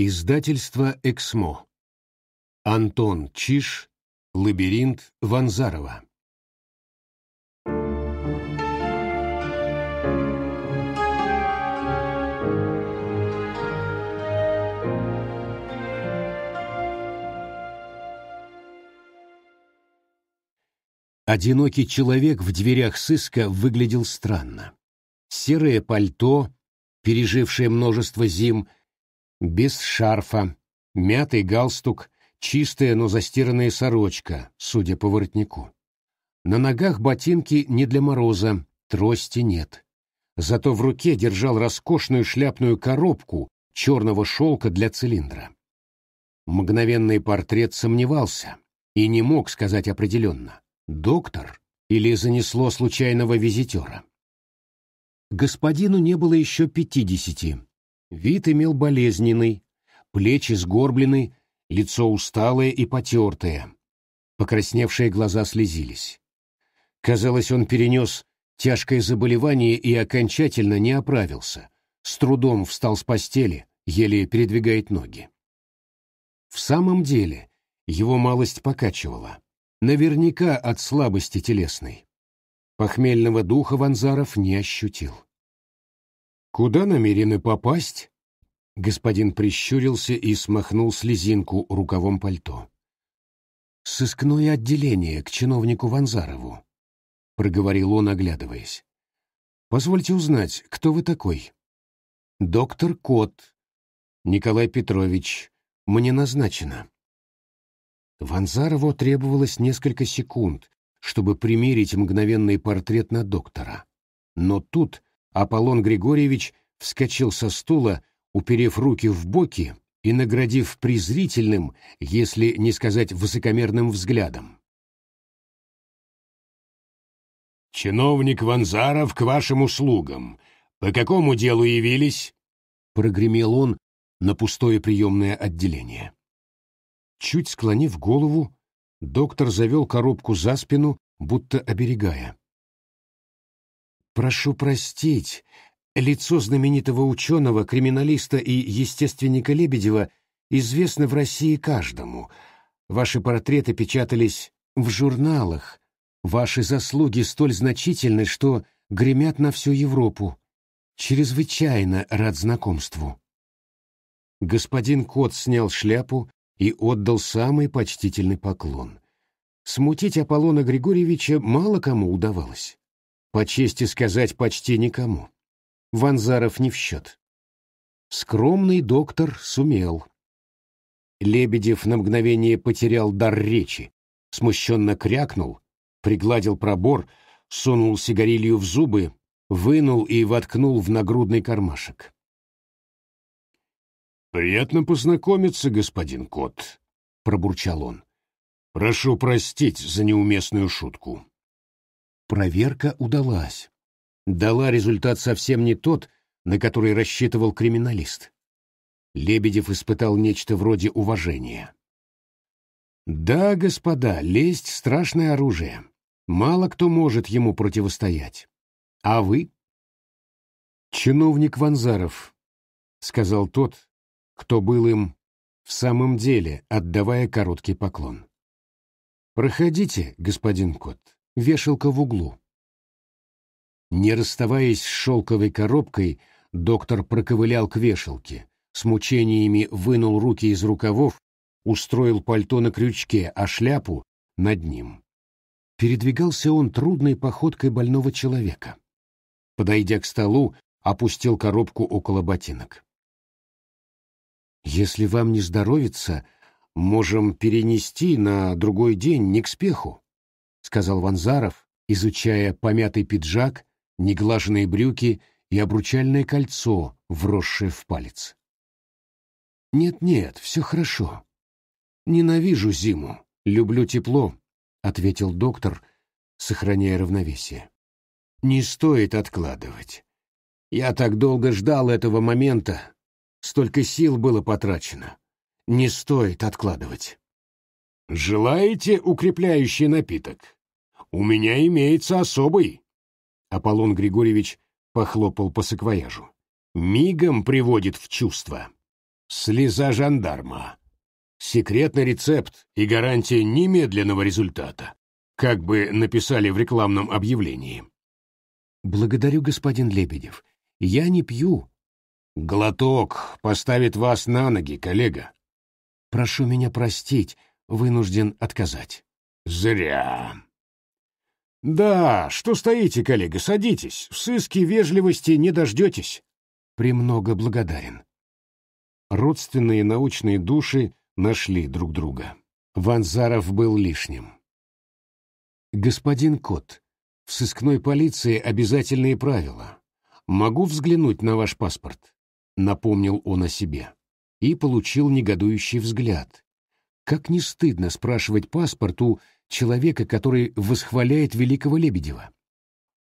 Издательство «Эксмо». Антон Чиж Лабиринт Ванзарова. Одинокий человек в дверях сыска выглядел странно. Серое пальто, пережившее множество зим, без шарфа, мятый галстук, чистая, но застиранная сорочка, судя по воротнику. На ногах ботинки не для мороза, трости нет. Зато в руке держал роскошную шляпную коробку черного шелка для цилиндра. Мгновенный портрет сомневался и не мог сказать определенно, доктор или занесло случайного визитера. Господину не было еще пятидесяти, Вид имел болезненный, плечи сгорблены, лицо усталое и потертое. Покрасневшие глаза слезились. Казалось, он перенес тяжкое заболевание и окончательно не оправился. С трудом встал с постели, еле передвигает ноги. В самом деле, его малость покачивала. Наверняка от слабости телесной. Похмельного духа Ванзаров не ощутил. Куда намерены попасть? Господин прищурился и смахнул слезинку рукавом пальто. «Сыскное отделение к чиновнику Ванзарову», — проговорил он, оглядываясь. «Позвольте узнать, кто вы такой?» «Доктор Кот. Николай Петрович. Мне назначено». Ванзарову требовалось несколько секунд, чтобы примерить мгновенный портрет на доктора. Но тут Аполлон Григорьевич вскочил со стула, уперев руки в боки и наградив презрительным, если не сказать высокомерным взглядом. «Чиновник Ванзаров к вашим услугам. По какому делу явились?» — прогремел он на пустое приемное отделение. Чуть склонив голову, доктор завел коробку за спину, будто оберегая. Прошу простить, лицо знаменитого ученого, криминалиста и естественника Лебедева известно в России каждому. Ваши портреты печатались в журналах. Ваши заслуги столь значительны, что гремят на всю Европу. Чрезвычайно рад знакомству. Господин Кот снял шляпу и отдал самый почтительный поклон. Смутить Аполлона Григорьевича мало кому удавалось. По чести сказать, почти никому. Ванзаров не в счет. Скромный доктор сумел. Лебедев на мгновение потерял дар речи, смущенно крякнул, пригладил пробор, сунул сигарилью в зубы, вынул и воткнул в нагрудный кармашек. «Приятно познакомиться, господин Кот», — пробурчал он. «Прошу простить за неуместную шутку». Проверка удалась. Дала результат совсем не тот, на который рассчитывал криминалист. Лебедев испытал нечто вроде уважения. Да, господа, лесть — страшное оружие. Мало кто может ему противостоять. А вы? Чиновник Ванзаров, — сказал тот, кто был им в самом деле, отдавая короткий поклон. Проходите, господин Кот вешалка в углу. Не расставаясь с шелковой коробкой, доктор проковылял к вешалке, с мучениями вынул руки из рукавов, устроил пальто на крючке, а шляпу — над ним. Передвигался он трудной походкой больного человека. Подойдя к столу, опустил коробку около ботинок. «Если вам не здоровится, можем перенести на другой день, не к спеху», сказал Ванзаров, изучая помятый пиджак, неглаженные брюки и обручальное кольцо, вросшее в палец. «Нет-нет, все хорошо. Ненавижу зиму, люблю тепло», — ответил доктор, сохраняя равновесие. «Не стоит откладывать. Я так долго ждал этого момента. Столько сил было потрачено. Не стоит откладывать». «Желаете укрепляющий напиток?» у меня имеется особый». Аполлон Григорьевич похлопал по саквояжу. «Мигом приводит в чувство. Слеза жандарма. Секретный рецепт и гарантия немедленного результата, как бы написали в рекламном объявлении». «Благодарю, господин Лебедев. Я не пью». «Глоток поставит вас на ноги, коллега». «Прошу меня простить, вынужден отказать». «Зря», да, что стоите, коллега, садитесь. В сыске вежливости не дождетесь. Премного благодарен. Родственные научные души нашли друг друга. Ванзаров был лишним. Господин Кот, в сыскной полиции обязательные правила. Могу взглянуть на ваш паспорт? Напомнил он о себе. И получил негодующий взгляд. Как не стыдно спрашивать паспорт у человека, который восхваляет великого Лебедева.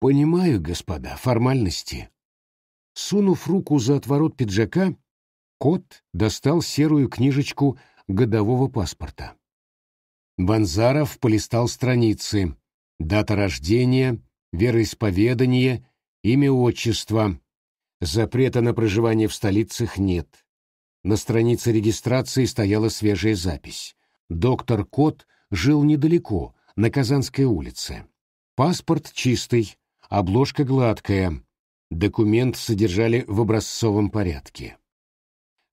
«Понимаю, господа, формальности». Сунув руку за отворот пиджака, кот достал серую книжечку годового паспорта. Банзаров полистал страницы. Дата рождения, вероисповедание, имя отчества. Запрета на проживание в столицах нет. На странице регистрации стояла свежая запись. Доктор Кот жил недалеко, на Казанской улице. Паспорт чистый, обложка гладкая. Документ содержали в образцовом порядке.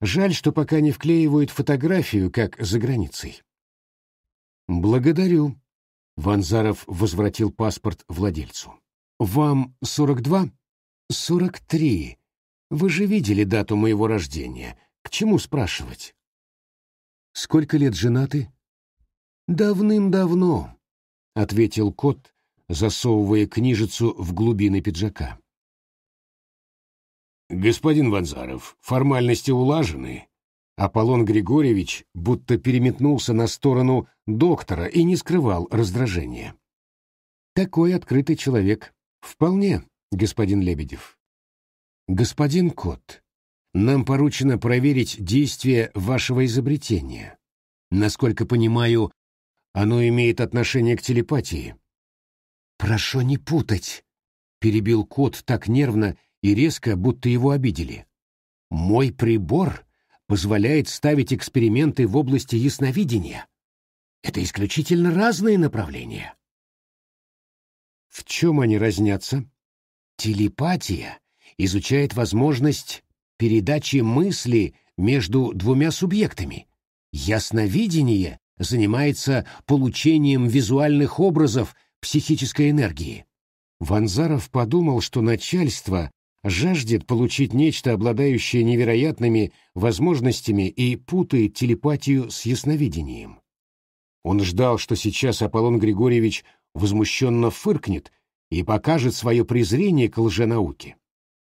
Жаль, что пока не вклеивают фотографию, как за границей. «Благодарю», — Ванзаров возвратил паспорт владельцу. «Вам сорок два, сорок три. Вы же видели дату моего рождения. К чему спрашивать?» «Сколько лет женаты?» «Давным-давно», — ответил кот, засовывая книжицу в глубины пиджака. «Господин Ванзаров, формальности улажены». Аполлон Григорьевич будто переметнулся на сторону доктора и не скрывал раздражения. «Такой открытый человек. Вполне, господин Лебедев». «Господин Кот, нам поручено проверить действие вашего изобретения. Насколько понимаю, оно имеет отношение к телепатии. «Прошу не путать», — перебил кот так нервно и резко, будто его обидели. «Мой прибор позволяет ставить эксперименты в области ясновидения. Это исключительно разные направления». В чем они разнятся? Телепатия изучает возможность передачи мысли между двумя субъектами. Ясновидение занимается получением визуальных образов психической энергии. Ванзаров подумал, что начальство жаждет получить нечто, обладающее невероятными возможностями и путает телепатию с ясновидением. Он ждал, что сейчас Аполлон Григорьевич возмущенно фыркнет и покажет свое презрение к лженауке.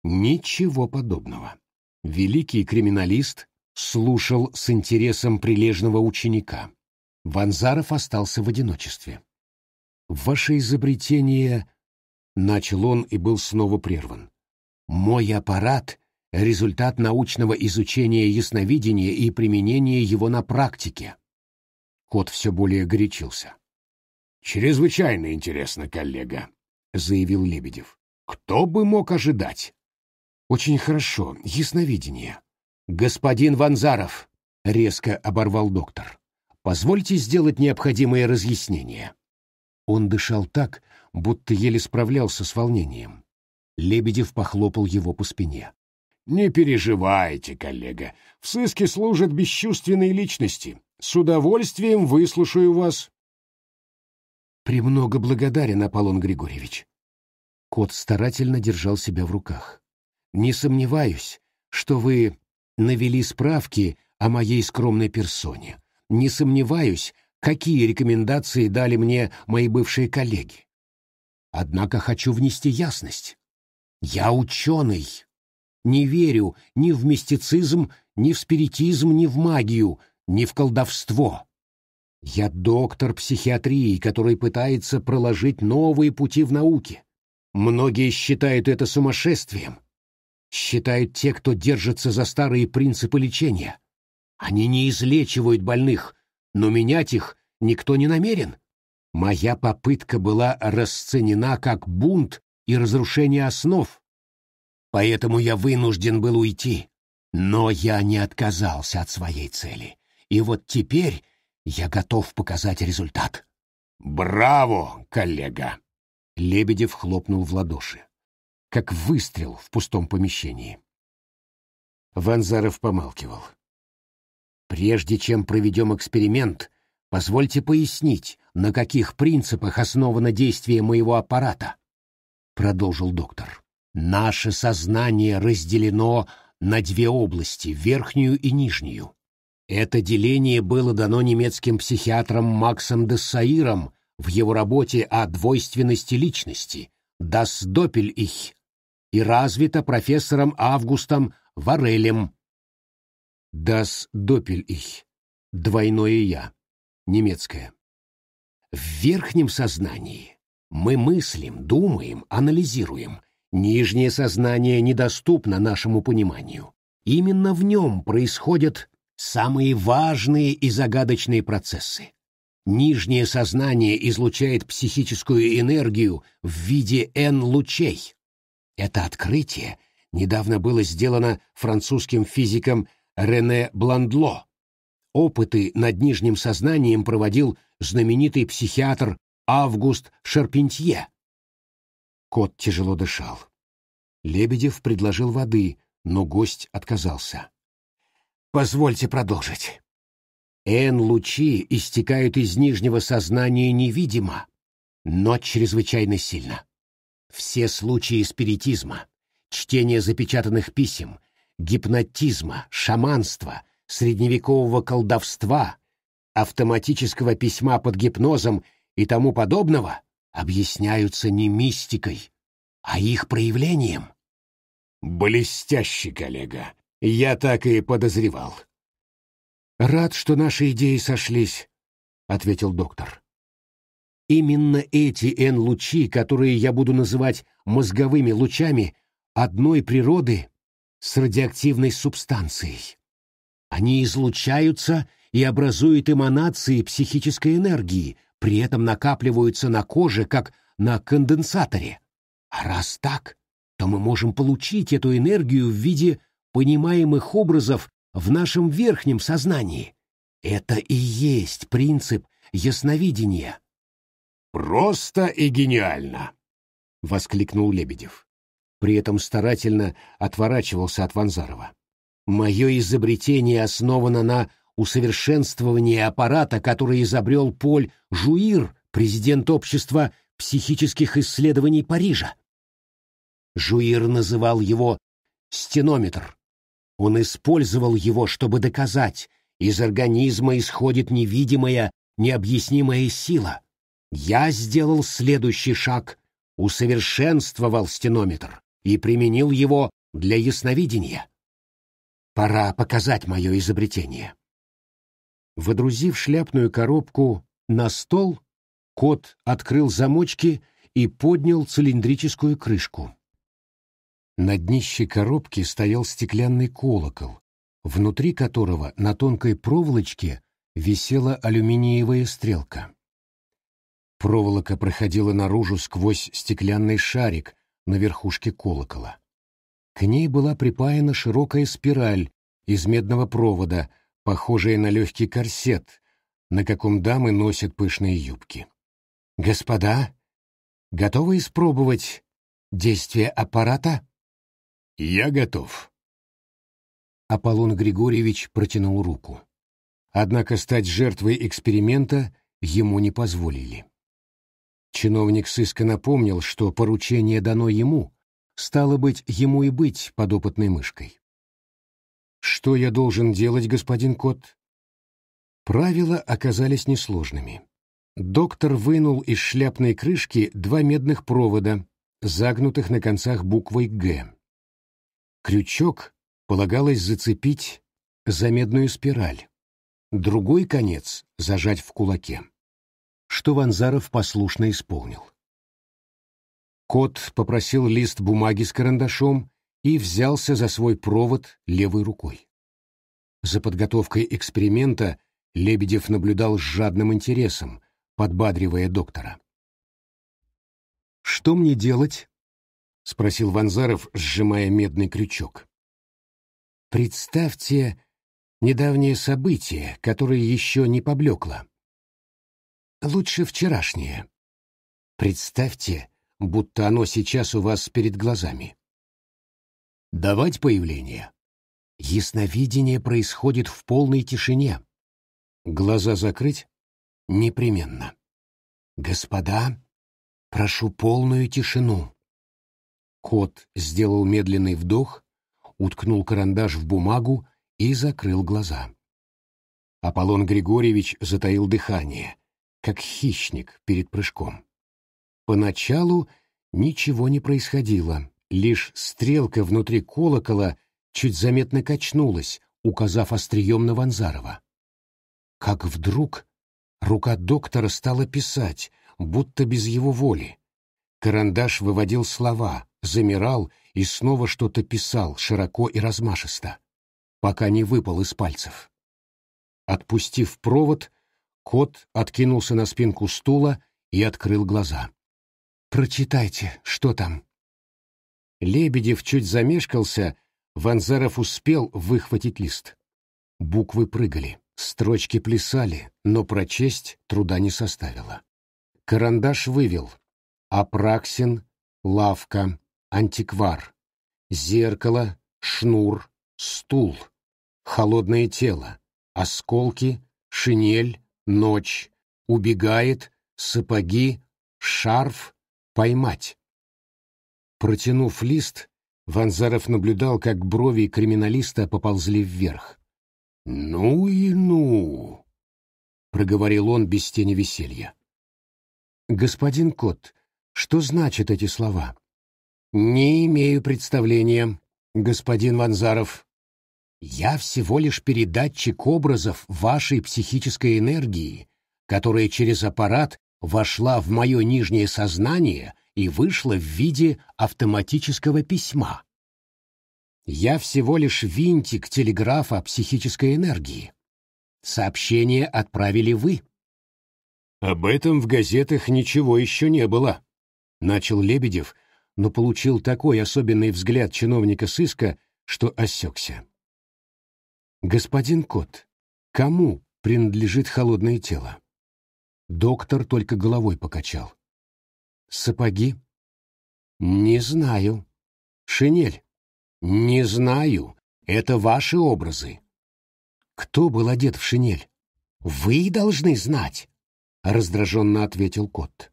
Ничего подобного. Великий криминалист слушал с интересом прилежного ученика. Ванзаров остался в одиночестве. «Ваше изобретение...» — начал он и был снова прерван. «Мой аппарат — результат научного изучения ясновидения и применения его на практике». Кот все более горячился. «Чрезвычайно интересно, коллега», — заявил Лебедев. «Кто бы мог ожидать?» «Очень хорошо, ясновидение». «Господин Ванзаров», — резко оборвал доктор. Позвольте сделать необходимое разъяснение. Он дышал так, будто еле справлялся с волнением. Лебедев похлопал его по спине. «Не переживайте, коллега. В сыске служат бесчувственные личности. С удовольствием выслушаю вас». «Премного благодарен, Аполлон Григорьевич». Кот старательно держал себя в руках. «Не сомневаюсь, что вы навели справки о моей скромной персоне, не сомневаюсь, какие рекомендации дали мне мои бывшие коллеги. Однако хочу внести ясность. Я ученый. Не верю ни в мистицизм, ни в спиритизм, ни в магию, ни в колдовство. Я доктор психиатрии, который пытается проложить новые пути в науке. Многие считают это сумасшествием. Считают те, кто держится за старые принципы лечения. Они не излечивают больных, но менять их никто не намерен. Моя попытка была расценена как бунт и разрушение основ. Поэтому я вынужден был уйти. Но я не отказался от своей цели. И вот теперь я готов показать результат. «Браво, коллега!» Лебедев хлопнул в ладоши, как выстрел в пустом помещении. Ванзаров помалкивал. Прежде чем проведем эксперимент, позвольте пояснить, на каких принципах основано действие моего аппарата, продолжил доктор. Наше сознание разделено на две области, верхнюю и нижнюю. Это деление было дано немецким психиатром Максом Дессаиром в его работе о двойственности личности «Das Doppel-Ich» и развито профессором Августом Варелем Das Doppel-Ich, двойное «я», немецкое. В верхнем сознании мы мыслим, думаем, анализируем. Нижнее сознание недоступно нашему пониманию. Именно в нем происходят самые важные и загадочные процессы. Нижнее сознание излучает психическую энергию в виде N-лучей. Это открытие недавно было сделано французским физиком Рене Бландло. Опыты над нижним сознанием проводил знаменитый психиатр Август Шарпентье. Кот тяжело дышал. Лебедев предложил воды, но гость отказался. «Позвольте продолжить. Н-лучи истекают из нижнего сознания невидимо, но чрезвычайно сильно. Все случаи спиритизма, чтение запечатанных писем — гипнотизма, шаманства, средневекового колдовства, автоматического письма под гипнозом и тому подобного объясняются не мистикой, а их проявлением. Блестящий коллега, я так и подозревал. Рад, что наши идеи сошлись, ответил доктор. Именно эти N-лучи, которые я буду называть мозговыми лучами одной природы, с радиоактивной субстанцией. Они излучаются и образуют эманации психической энергии, при этом накапливаются на коже, как на конденсаторе. А раз так, то мы можем получить эту энергию в виде понимаемых образов в нашем верхнем сознании. Это и есть принцип ясновидения. «Просто и гениально!» — воскликнул Лебедев при этом старательно отворачивался от Ванзарова. «Мое изобретение основано на усовершенствовании аппарата, который изобрел Поль Жуир, президент общества психических исследований Парижа». Жуир называл его «стенометр». Он использовал его, чтобы доказать, из организма исходит невидимая, необъяснимая сила. Я сделал следующий шаг, усовершенствовал стенометр, и применил его для ясновидения. Пора показать мое изобретение. Водрузив шляпную коробку на стол, кот открыл замочки и поднял цилиндрическую крышку. На днище коробки стоял стеклянный колокол, внутри которого на тонкой проволочке висела алюминиевая стрелка. Проволока проходила наружу сквозь стеклянный шарик, на верхушке колокола. К ней была припаяна широкая спираль из медного провода, похожая на легкий корсет, на каком дамы носят пышные юбки. «Господа, готовы испробовать действие аппарата?» «Я готов». Аполлон Григорьевич протянул руку. Однако стать жертвой эксперимента ему не позволили. Чиновник сыска напомнил, что поручение дано ему, стало быть, ему и быть подопытной мышкой. «Что я должен делать, господин Кот?» Правила оказались несложными. Доктор вынул из шляпной крышки два медных провода, загнутых на концах буквой «Г». Крючок полагалось зацепить за медную спираль, другой конец зажать в кулаке что Ванзаров послушно исполнил. Кот попросил лист бумаги с карандашом и взялся за свой провод левой рукой. За подготовкой эксперимента Лебедев наблюдал с жадным интересом, подбадривая доктора. «Что мне делать?» — спросил Ванзаров, сжимая медный крючок. «Представьте недавнее событие, которое еще не поблекло», лучше вчерашнее. Представьте, будто оно сейчас у вас перед глазами. Давать появление. Ясновидение происходит в полной тишине. Глаза закрыть? Непременно. Господа, прошу полную тишину. Кот сделал медленный вдох, уткнул карандаш в бумагу и закрыл глаза. Аполлон Григорьевич затаил дыхание — как хищник перед прыжком. Поначалу ничего не происходило, лишь стрелка внутри колокола чуть заметно качнулась, указав острием на Ванзарова. Как вдруг рука доктора стала писать, будто без его воли. Карандаш выводил слова, замирал и снова что-то писал широко и размашисто, пока не выпал из пальцев. Отпустив провод, Кот откинулся на спинку стула и открыл глаза. «Прочитайте, что там?» Лебедев чуть замешкался, Ванзаров успел выхватить лист. Буквы прыгали, строчки плясали, но прочесть труда не составило. Карандаш вывел. Апраксин, лавка, антиквар, зеркало, шнур, стул, холодное тело, осколки, шинель, Ночь. Убегает. Сапоги. Шарф. Поймать. Протянув лист, Ванзаров наблюдал, как брови криминалиста поползли вверх. «Ну и ну!» — проговорил он без тени веселья. «Господин Кот, что значат эти слова?» «Не имею представления, господин Ванзаров», я всего лишь передатчик образов вашей психической энергии, которая через аппарат вошла в мое нижнее сознание и вышла в виде автоматического письма. Я всего лишь винтик телеграфа психической энергии. Сообщение отправили вы. Об этом в газетах ничего еще не было, начал Лебедев, но получил такой особенный взгляд чиновника сыска, что осекся. Господин Кот, кому принадлежит холодное тело? Доктор только головой покачал. Сапоги? Не знаю. Шинель? Не знаю. Это ваши образы. Кто был одет в шинель? Вы должны знать, раздраженно ответил Кот.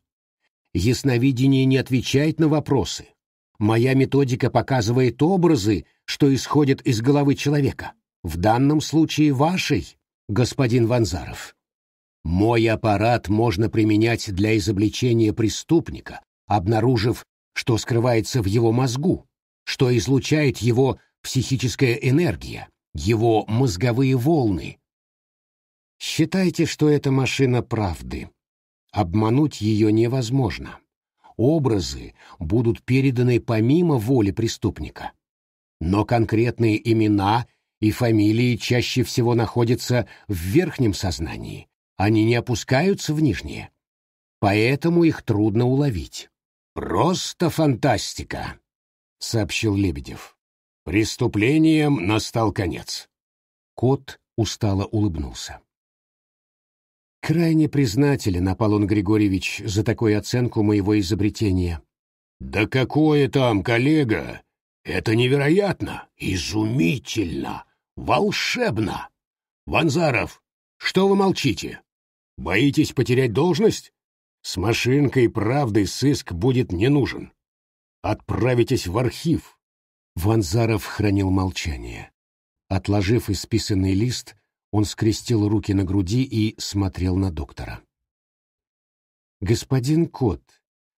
Ясновидение не отвечает на вопросы. Моя методика показывает образы, что исходят из головы человека в данном случае вашей, господин Ванзаров. Мой аппарат можно применять для изобличения преступника, обнаружив, что скрывается в его мозгу, что излучает его психическая энергия, его мозговые волны. Считайте, что эта машина правды. Обмануть ее невозможно. Образы будут переданы помимо воли преступника. Но конкретные имена — и фамилии чаще всего находятся в верхнем сознании, они не опускаются в нижнее. Поэтому их трудно уловить. «Просто фантастика», — сообщил Лебедев. «Преступлением настал конец». Кот устало улыбнулся. Крайне признателен, Аполлон Григорьевич, за такую оценку моего изобретения. Да какое там, коллега! Это невероятно! Изумительно! Волшебно! Ванзаров, что вы молчите? Боитесь потерять должность? С машинкой правды сыск будет не нужен. Отправитесь в архив. Ванзаров хранил молчание. Отложив исписанный лист, он скрестил руки на груди и смотрел на доктора. «Господин Кот,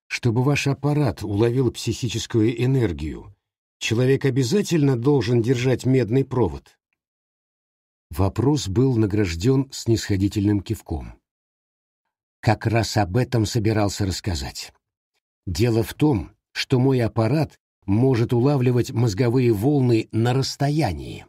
чтобы ваш аппарат уловил психическую энергию, человек обязательно должен держать медный провод?» Вопрос был награжден снисходительным кивком. Как раз об этом собирался рассказать. Дело в том, что мой аппарат может улавливать мозговые волны на расстоянии.